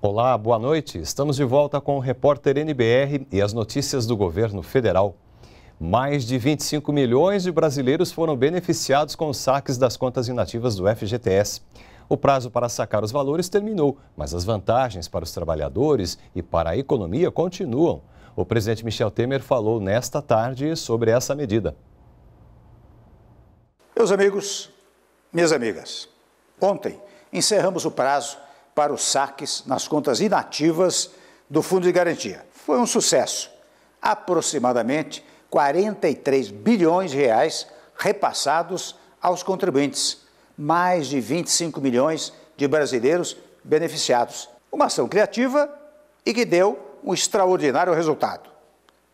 Olá, boa noite. Estamos de volta com o repórter NBR e as notícias do governo federal. Mais de 25 milhões de brasileiros foram beneficiados com os saques das contas inativas do FGTS. O prazo para sacar os valores terminou, mas as vantagens para os trabalhadores e para a economia continuam. O presidente Michel Temer falou nesta tarde sobre essa medida. Meus amigos, minhas amigas, ontem encerramos o prazo para os saques nas contas inativas do Fundo de Garantia. Foi um sucesso. Aproximadamente 43 bilhões de reais repassados aos contribuintes mais de 25 milhões de brasileiros beneficiados. Uma ação criativa e que deu um extraordinário resultado.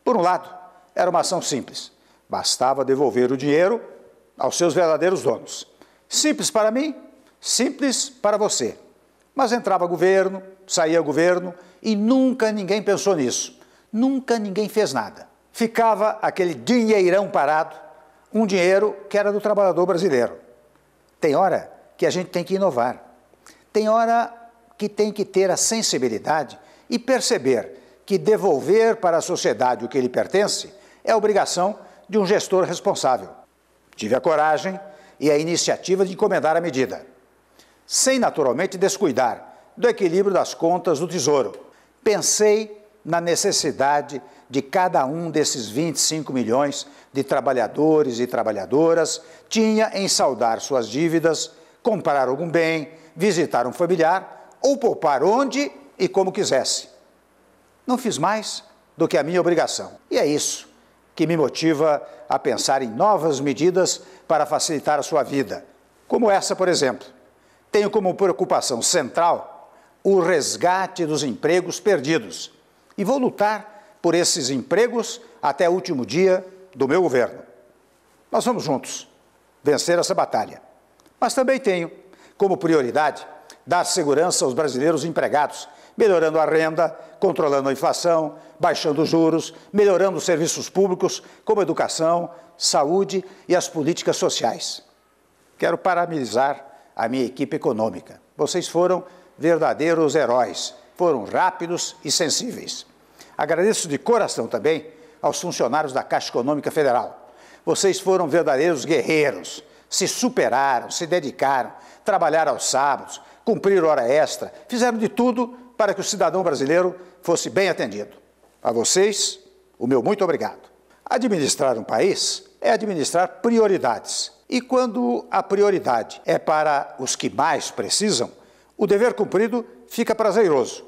Por um lado, era uma ação simples. Bastava devolver o dinheiro aos seus verdadeiros donos. Simples para mim, simples para você. Mas entrava governo, saía governo e nunca ninguém pensou nisso. Nunca ninguém fez nada. Ficava aquele dinheirão parado, um dinheiro que era do trabalhador brasileiro. Tem hora que a gente tem que inovar. Tem hora que tem que ter a sensibilidade e perceber que devolver para a sociedade o que lhe pertence é obrigação de um gestor responsável. Tive a coragem e a iniciativa de encomendar a medida, sem naturalmente descuidar do equilíbrio das contas do Tesouro. Pensei na necessidade de cada um desses 25 milhões de trabalhadores e trabalhadoras tinha em saldar suas dívidas, comprar algum bem, visitar um familiar ou poupar onde e como quisesse. Não fiz mais do que a minha obrigação. E é isso que me motiva a pensar em novas medidas para facilitar a sua vida, como essa, por exemplo. Tenho como preocupação central o resgate dos empregos perdidos e vou lutar por esses empregos até o último dia do meu governo. Nós vamos juntos vencer essa batalha. Mas também tenho como prioridade dar segurança aos brasileiros empregados, melhorando a renda, controlando a inflação, baixando os juros, melhorando os serviços públicos, como educação, saúde e as políticas sociais. Quero parabenizar a minha equipe econômica. Vocês foram verdadeiros heróis foram rápidos e sensíveis. Agradeço de coração também aos funcionários da Caixa Econômica Federal. Vocês foram verdadeiros guerreiros, se superaram, se dedicaram, trabalharam aos sábados, cumpriram hora extra, fizeram de tudo para que o cidadão brasileiro fosse bem atendido. A vocês, o meu muito obrigado. Administrar um país é administrar prioridades. E quando a prioridade é para os que mais precisam, o dever cumprido fica prazeroso,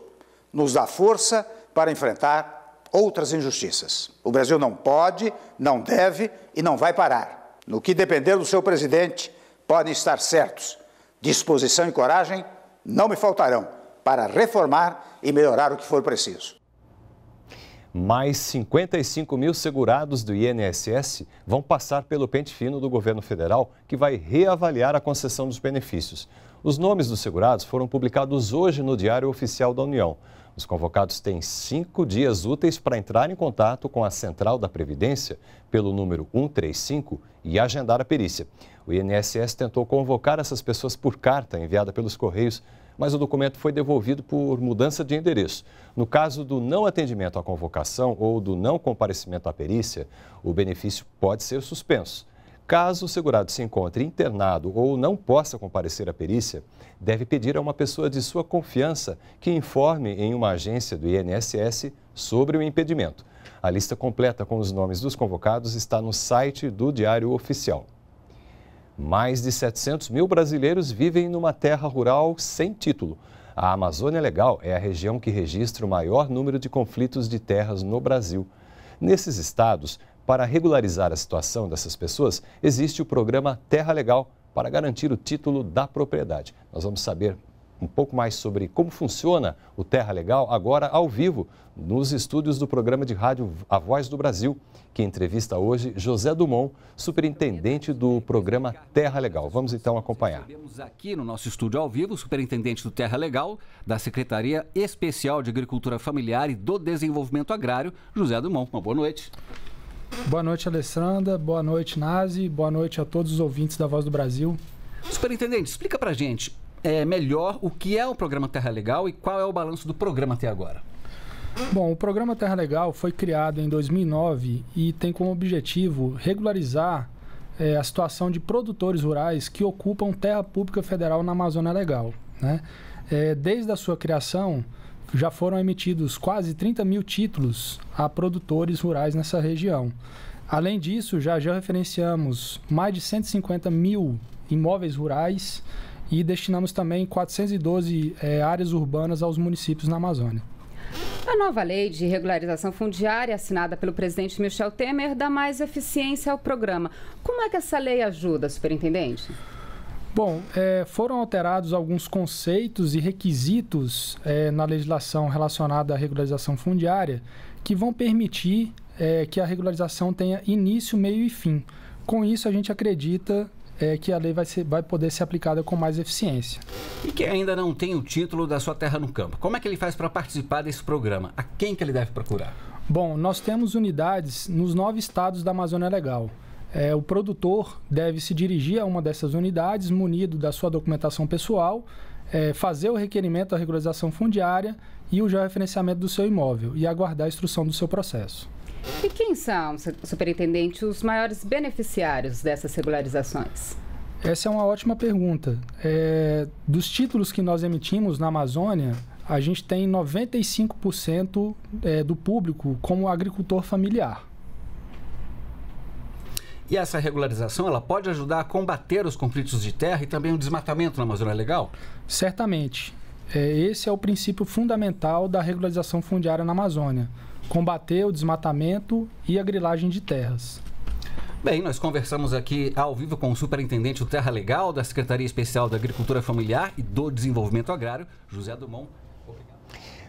nos dá força para enfrentar outras injustiças. O Brasil não pode, não deve e não vai parar. No que depender do seu presidente, podem estar certos. Disposição e coragem não me faltarão para reformar e melhorar o que for preciso. Mais 55 mil segurados do INSS vão passar pelo pente fino do governo federal, que vai reavaliar a concessão dos benefícios. Os nomes dos segurados foram publicados hoje no Diário Oficial da União. Os convocados têm cinco dias úteis para entrar em contato com a Central da Previdência pelo número 135 e agendar a perícia. O INSS tentou convocar essas pessoas por carta enviada pelos Correios, mas o documento foi devolvido por mudança de endereço. No caso do não atendimento à convocação ou do não comparecimento à perícia, o benefício pode ser suspenso. Caso o segurado se encontre internado ou não possa comparecer à perícia, deve pedir a uma pessoa de sua confiança que informe em uma agência do INSS sobre o impedimento. A lista completa com os nomes dos convocados está no site do Diário Oficial. Mais de 700 mil brasileiros vivem numa terra rural sem título. A Amazônia Legal é a região que registra o maior número de conflitos de terras no Brasil. Nesses estados, para regularizar a situação dessas pessoas, existe o programa Terra Legal para garantir o título da propriedade. Nós vamos saber um pouco mais sobre como funciona o Terra Legal agora ao vivo nos estúdios do programa de rádio A Voz do Brasil, que entrevista hoje José Dumont, superintendente do programa Terra Legal. Vamos então acompanhar. Temos aqui no nosso estúdio ao vivo o superintendente do Terra Legal da Secretaria Especial de Agricultura Familiar e do Desenvolvimento Agrário, José Dumont. Uma boa noite. Boa noite, Alessandra. Boa noite, Nazi. Boa noite a todos os ouvintes da Voz do Brasil. Superintendente, explica pra gente é, melhor o que é o programa Terra Legal e qual é o balanço do programa até agora. Bom, o programa Terra Legal foi criado em 2009 e tem como objetivo regularizar é, a situação de produtores rurais que ocupam terra pública federal na Amazônia Legal. Né? É, desde a sua criação, já foram emitidos quase 30 mil títulos a produtores rurais nessa região. Além disso, já já referenciamos mais de 150 mil imóveis rurais e destinamos também 412 é, áreas urbanas aos municípios na Amazônia. A nova lei de regularização fundiária, assinada pelo presidente Michel Temer, dá mais eficiência ao programa. Como é que essa lei ajuda, superintendente? Bom, é, foram alterados alguns conceitos e requisitos é, na legislação relacionada à regularização fundiária que vão permitir é, que a regularização tenha início, meio e fim. Com isso, a gente acredita é, que a lei vai, ser, vai poder ser aplicada com mais eficiência. E quem ainda não tem o título da sua terra no campo, como é que ele faz para participar desse programa? A quem que ele deve procurar? Bom, nós temos unidades nos nove estados da Amazônia Legal é, o produtor deve se dirigir a uma dessas unidades, munido da sua documentação pessoal, é, fazer o requerimento da regularização fundiária e o georreferenciamento do seu imóvel e aguardar a instrução do seu processo. E quem são, superintendente, os maiores beneficiários dessas regularizações? Essa é uma ótima pergunta. É, dos títulos que nós emitimos na Amazônia, a gente tem 95% é, do público como agricultor familiar. E essa regularização ela pode ajudar a combater os conflitos de terra e também o desmatamento na Amazônia é Legal? Certamente. É, esse é o princípio fundamental da regularização fundiária na Amazônia: combater o desmatamento e a grilagem de terras. Bem, nós conversamos aqui ao vivo com o superintendente do Terra Legal da Secretaria Especial da Agricultura Familiar e do Desenvolvimento Agrário, José Dumont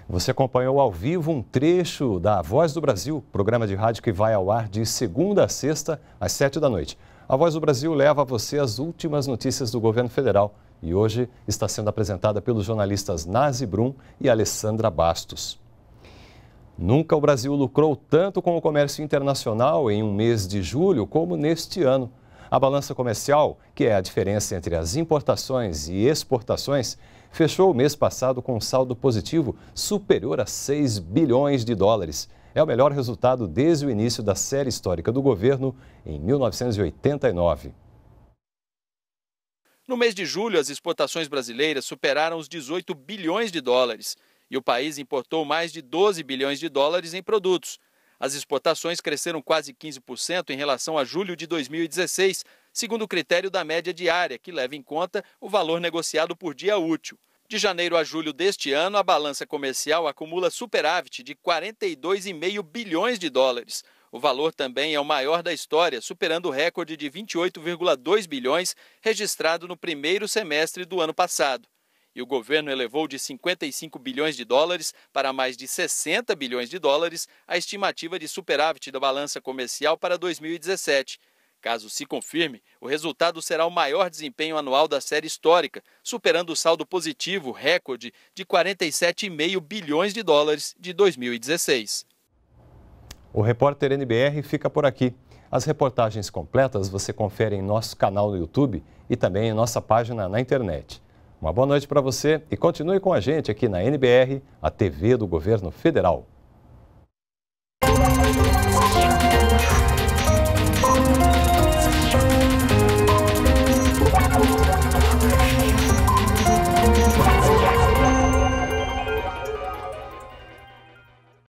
você acompanhou ao vivo um trecho da Voz do Brasil, programa de rádio que vai ao ar de segunda a sexta, às sete da noite. A Voz do Brasil leva a você as últimas notícias do governo federal e hoje está sendo apresentada pelos jornalistas Nazi Brum e Alessandra Bastos. Nunca o Brasil lucrou tanto com o comércio internacional em um mês de julho como neste ano. A balança comercial, que é a diferença entre as importações e exportações, fechou o mês passado com um saldo positivo superior a 6 bilhões de dólares. É o melhor resultado desde o início da série histórica do governo em 1989. No mês de julho, as exportações brasileiras superaram os 18 bilhões de dólares e o país importou mais de 12 bilhões de dólares em produtos. As exportações cresceram quase 15% em relação a julho de 2016, segundo o critério da média diária, que leva em conta o valor negociado por dia útil. De janeiro a julho deste ano, a balança comercial acumula superávit de 42,5 bilhões de dólares. O valor também é o maior da história, superando o recorde de 28,2 bilhões registrado no primeiro semestre do ano passado. E o governo elevou de 55 bilhões de dólares para mais de 60 bilhões de dólares a estimativa de superávit da balança comercial para 2017, Caso se confirme, o resultado será o maior desempenho anual da série histórica, superando o saldo positivo recorde de 47,5 bilhões de dólares de 2016. O repórter NBR fica por aqui. As reportagens completas você confere em nosso canal no YouTube e também em nossa página na internet. Uma boa noite para você e continue com a gente aqui na NBR, a TV do Governo Federal.